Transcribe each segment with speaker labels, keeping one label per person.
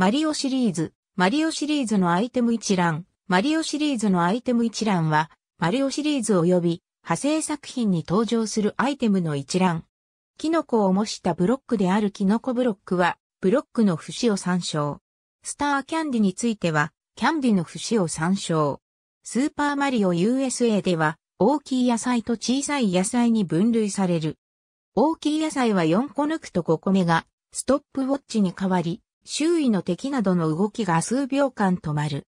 Speaker 1: マリオシリーズ、マリオシリーズのアイテム一覧、マリオシリーズのアイテム一覧は、マリオシリーズ及び派生作品に登場するアイテムの一覧。キノコを模したブロックであるキノコブロックは、ブロックの節を参照。スターキャンディについては、キャンディの節を参照。スーパーマリオ USA では、大きい野菜と小さい野菜に分類される。大きい野菜は4個抜くと5個目が、ストップウォッチに変わり、周囲の敵などの動きが数秒間止まる。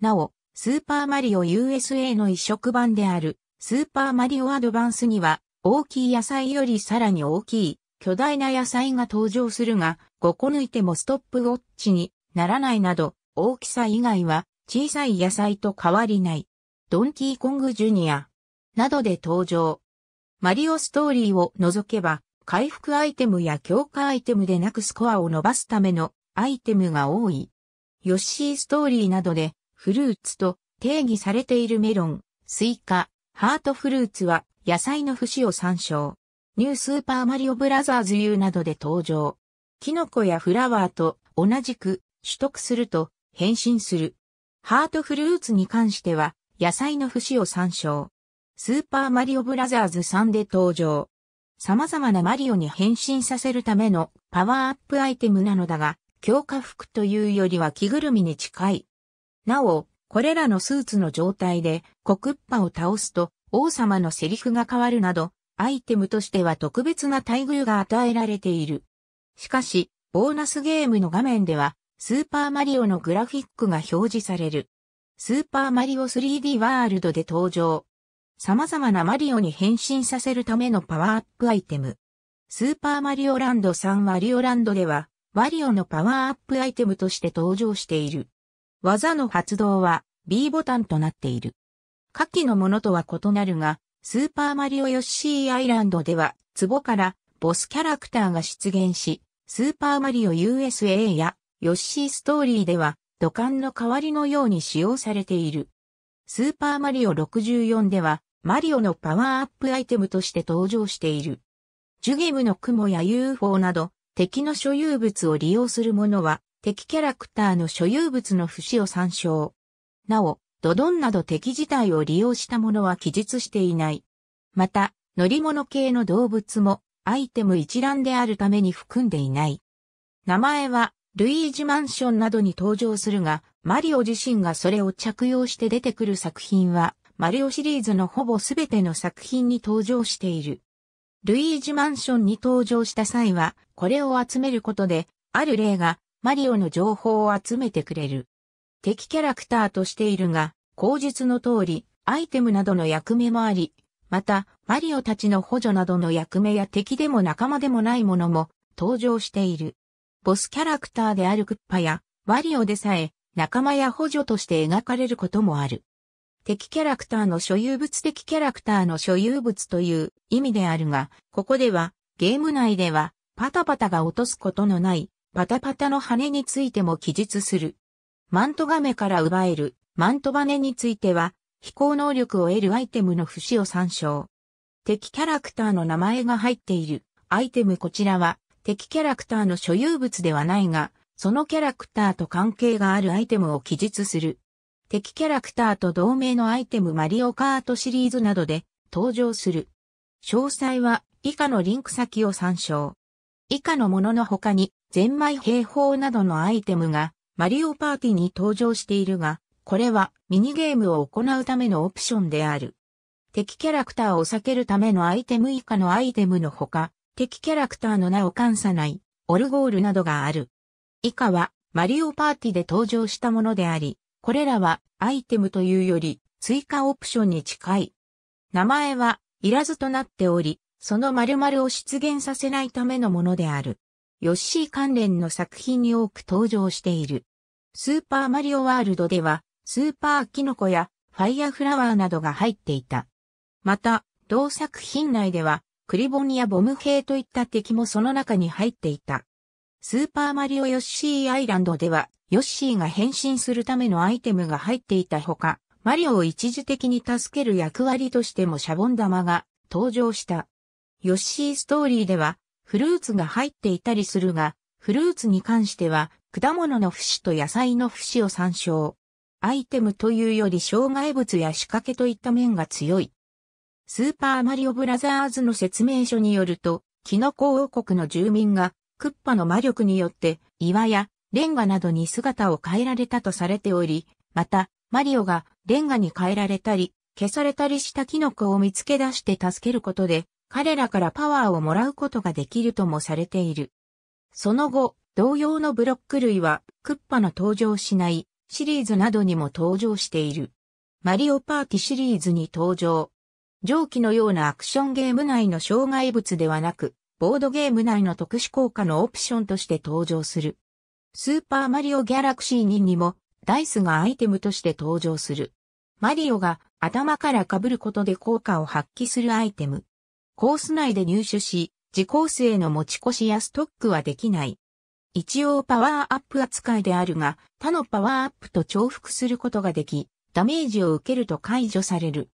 Speaker 1: なお、スーパーマリオ USA の移植版である、スーパーマリオアドバンスには、大きい野菜よりさらに大きい、巨大な野菜が登場するが、5個抜いてもストップウォッチにならないなど、大きさ以外は小さい野菜と変わりない。ドンキーコングジュニアなどで登場。マリオストーリーを除けば、回復アイテムや強化アイテムでなくスコアを伸ばすためのアイテムが多い。ヨッシーストーリーなどでフルーツと定義されているメロン、スイカ、ハートフルーツは野菜の節を参照。ニュースーパーマリオブラザーズ U などで登場。キノコやフラワーと同じく取得すると変身する。ハートフルーツに関しては野菜の節を参照。スーパーマリオブラザーズ3で登場。様々なマリオに変身させるためのパワーアップアイテムなのだが、強化服というよりは着ぐるみに近い。なお、これらのスーツの状態でコクッパを倒すと王様のセリフが変わるなど、アイテムとしては特別な待遇が与えられている。しかし、ボーナスゲームの画面では、スーパーマリオのグラフィックが表示される。スーパーマリオ 3D ワールドで登場。様々なマリオに変身させるためのパワーアップアイテム。スーパーマリオランド3マリオランドでは、マリオのパワーアップアイテムとして登場している。技の発動は B ボタンとなっている。下記のものとは異なるが、スーパーマリオヨッシーアイランドでは、壺からボスキャラクターが出現し、スーパーマリオ USA やヨッシーストーリーでは土管の代わりのように使用されている。スーパーマリオ64ではマリオのパワーアップアイテムとして登場している。ジュゲムの雲や UFO など敵の所有物を利用する者は、敵キャラクターの所有物の節を参照。なお、ドドンなど敵自体を利用した者は記述していない。また、乗り物系の動物も、アイテム一覧であるために含んでいない。名前は、ルイージマンションなどに登場するが、マリオ自身がそれを着用して出てくる作品は、マリオシリーズのほぼすべての作品に登場している。ルイージマンションに登場した際は、これを集めることで、ある例がマリオの情報を集めてくれる。敵キャラクターとしているが、口述の通り、アイテムなどの役目もあり、また、マリオたちの補助などの役目や敵でも仲間でもないものも登場している。ボスキャラクターであるクッパや、ワリオでさえ、仲間や補助として描かれることもある。敵キャラクターの所有物的キャラクターの所有物という意味であるが、ここではゲーム内ではパタパタが落とすことのないパタパタの羽についても記述する。マントガメから奪えるマントバネについては飛行能力を得るアイテムの節を参照。敵キャラクターの名前が入っているアイテムこちらは敵キャラクターの所有物ではないが、そのキャラクターと関係があるアイテムを記述する。敵キャラクターと同名のアイテムマリオカートシリーズなどで登場する。詳細は以下のリンク先を参照。以下のものの他に、ゼンマイ兵法などのアイテムがマリオパーティに登場しているが、これはミニゲームを行うためのオプションである。敵キャラクターを避けるためのアイテム以下のアイテムのほか、敵キャラクターの名を冠さない、オルゴールなどがある。以下は、マリオパーティで登場したものであり、これらはアイテムというより追加オプションに近い。名前はいらずとなっており、その〇〇を出現させないためのものである。ヨッシー関連の作品に多く登場している。スーパーマリオワールドでは、スーパーキノコやファイアフラワーなどが入っていた。また、同作品内では、クリボニアボム兵といった敵もその中に入っていた。スーパーマリオヨッシーアイランドでは、ヨッシーが変身するためのアイテムが入っていたほか、マリオを一時的に助ける役割としてもシャボン玉が登場した。ヨッシーストーリーでは、フルーツが入っていたりするが、フルーツに関しては、果物の節と野菜の節を参照。アイテムというより障害物や仕掛けといった面が強い。スーパーマリオブラザーズの説明書によると、キノコ王国の住民がクッパの魔力によって岩やレンガなどに姿を変えられたとされており、また、マリオがレンガに変えられたり、消されたりしたキノコを見つけ出して助けることで、彼らからパワーをもらうことができるともされている。その後、同様のブロック類は、クッパの登場しないシリーズなどにも登場している。マリオパーティシリーズに登場。上記のようなアクションゲーム内の障害物ではなく、ボードゲーム内の特殊効果のオプションとして登場する。スーパーマリオギャラクシー2にもダイスがアイテムとして登場する。マリオが頭から被ることで効果を発揮するアイテム。コース内で入手し、自コースへの持ち越しやストックはできない。一応パワーアップ扱いであるが、他のパワーアップと重複することができ、ダメージを受けると解除される。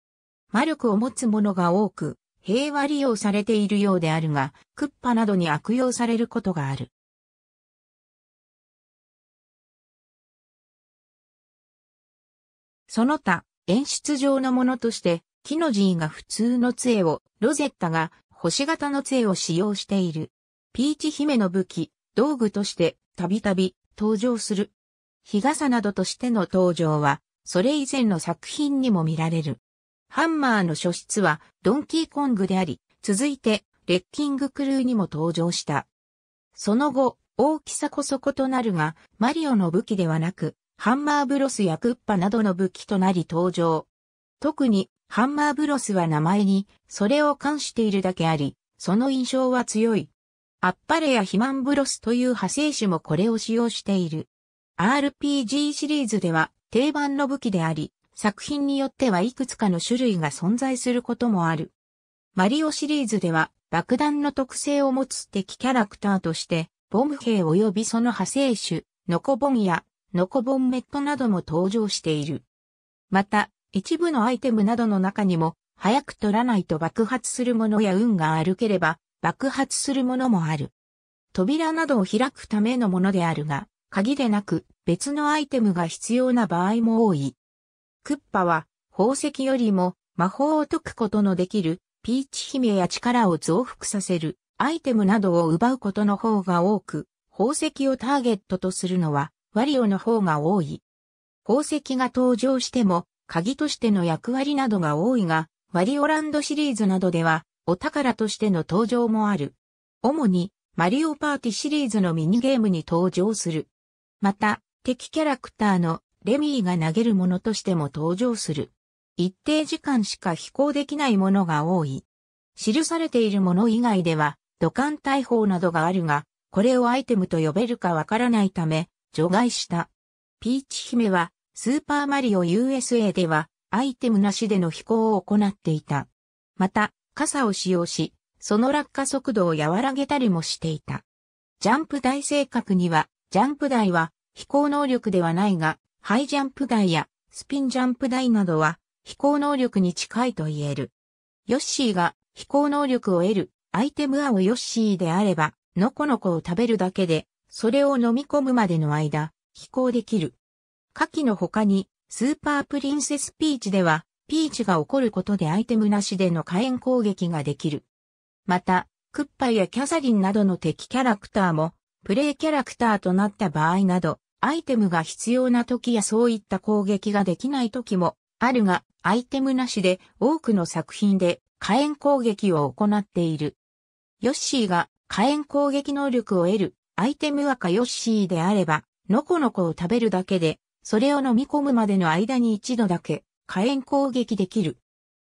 Speaker 1: 魔力を持つ者が多く、平和利用されているようであるが、クッパなどに悪用されることがある。その他、演出上のものとして、木の寺院が普通の杖を、ロゼッタが星型の杖を使用している。ピーチ姫の武器、道具として、たびたび登場する。日傘などとしての登場は、それ以前の作品にも見られる。ハンマーの初出は、ドンキーコングであり、続いて、レッキングクルーにも登場した。その後、大きさこそ異なるが、マリオの武器ではなく、ハンマーブロスやクッパなどの武器となり登場。特に、ハンマーブロスは名前に、それを冠しているだけあり、その印象は強い。アッパレやヒマンブロスという派生種もこれを使用している。RPG シリーズでは定番の武器であり、作品によってはいくつかの種類が存在することもある。マリオシリーズでは爆弾の特性を持つ敵キャラクターとして、ボム兵及びその派生種、ノコボンやノコボンメットなども登場している。また、一部のアイテムなどの中にも、早く取らないと爆発するものや運が悪ければ爆発するものもある。扉などを開くためのものであるが、鍵でなく別のアイテムが必要な場合も多い。クッパは宝石よりも魔法を解くことのできるピーチ姫や力を増幅させるアイテムなどを奪うことの方が多く、宝石をターゲットとするのはワリオの方が多い。宝石が登場しても、鍵としての役割などが多いが、ワリオランドシリーズなどでは、お宝としての登場もある。主に、マリオパーティシリーズのミニゲームに登場する。また、敵キャラクターのレミーが投げるものとしても登場する。一定時間しか飛行できないものが多い。記されているもの以外では、土管大砲などがあるが、これをアイテムと呼べるかわからないため、除外した。ピーチ姫は、スーパーマリオ USA では、アイテムなしでの飛行を行っていた。また、傘を使用し、その落下速度を和らげたりもしていた。ジャンプ台性格には、ジャンプ台は飛行能力ではないが、ハイジャンプ台やスピンジャンプ台などは飛行能力に近いと言える。ヨッシーが飛行能力を得るアイテム青ヨッシーであれば、のこのこを食べるだけでそれを飲み込むまでの間、飛行できる。下記の他に、スーパープリンセスピーチでは、ピーチが起こることでアイテムなしでの火炎攻撃ができる。また、クッパやキャサリンなどの敵キャラクターも、プレイキャラクターとなった場合など、アイテムが必要な時やそういった攻撃ができない時もあるが、アイテムなしで多くの作品で火炎攻撃を行っている。ヨッシーが火炎攻撃能力を得るアイテムはカヨッシーであれば、のこのこを食べるだけで、それを飲み込むまでの間に一度だけ、火炎攻撃できる。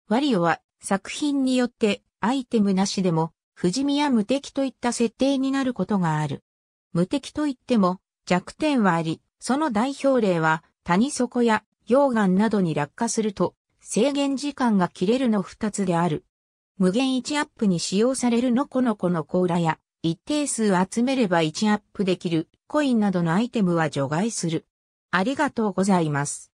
Speaker 1: ワリオは、作品によって、アイテムなしでも、不死身や無敵といった設定になることがある。無敵といっても、弱点はあり、その代表例は、谷底や溶岩などに落下すると、制限時間が切れるの二つである。無限一アップに使用されるのこのこの甲羅や、一定数集めれば1アップできるコインなどのアイテムは除外する。ありがとうございます。